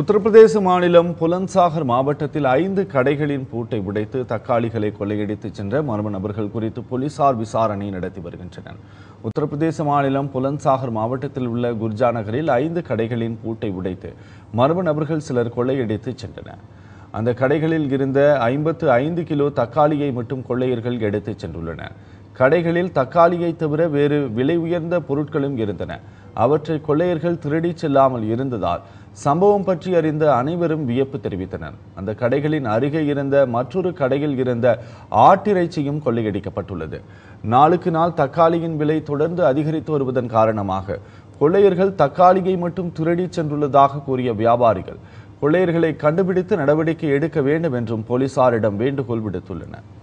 உத்தரப்பிரதேச மாநிலம் புலன்சாகர் மாவட்டத்தில் ஐந்து கடைகளின் பூட்டை உடைத்து தக்காளிகளை கொள்ளையடித்து சென்ற மர்ம நபர்கள் குறித்து போலீசார் விசாரணை நடத்தி வருகின்றனர் உத்தரப்பிரதேச மாநிலம் புலன்சாகர் மாவட்டத்தில் உள்ள குர்ஜா நகரில் ஐந்து கடைகளின் பூட்டை உடைத்து மர்ம நபர்கள் சிலர் கொள்ளையடித்து சென்றனர் அந்த கடைகளில் இருந்த ஐம்பத்து ஐந்து கிலோ தக்காளியை மட்டும் கொள்ளையர்கள் எடுத்துச் சென்றுள்ளனர் கடைகளில் தக்காளியை தவிர வேறு விலை உயர்ந்த பொருட்களும் இருந்தன அவற்றை கொள்ளையர்கள் திருடிச் செல்லாமல் இருந்ததால் சம்பவம் பற்றி அறிந்த அனைவரும் வியப்பு தெரிவித்தனர் அந்த கடைகளின் அருகே இருந்த மற்றொரு கடையில் இருந்த ஆட்டிறைச்சியும் கொள்ளையடிக்கப்பட்டுள்ளது நாளுக்கு நாள் தக்காளியின் விலை தொடர்ந்து அதிகரித்து வருவதன் காரணமாக கொள்ளையர்கள் தக்காளியை மட்டும் திருடி சென்றுள்ளதாக கூறிய வியாபாரிகள் கொள்ளையர்களை கண்டுபிடித்து நடவடிக்கை எடுக்க வேண்டும் என்றும் போலீசாரிடம் வேண்டுகோள் விடுத்துள்ளனர்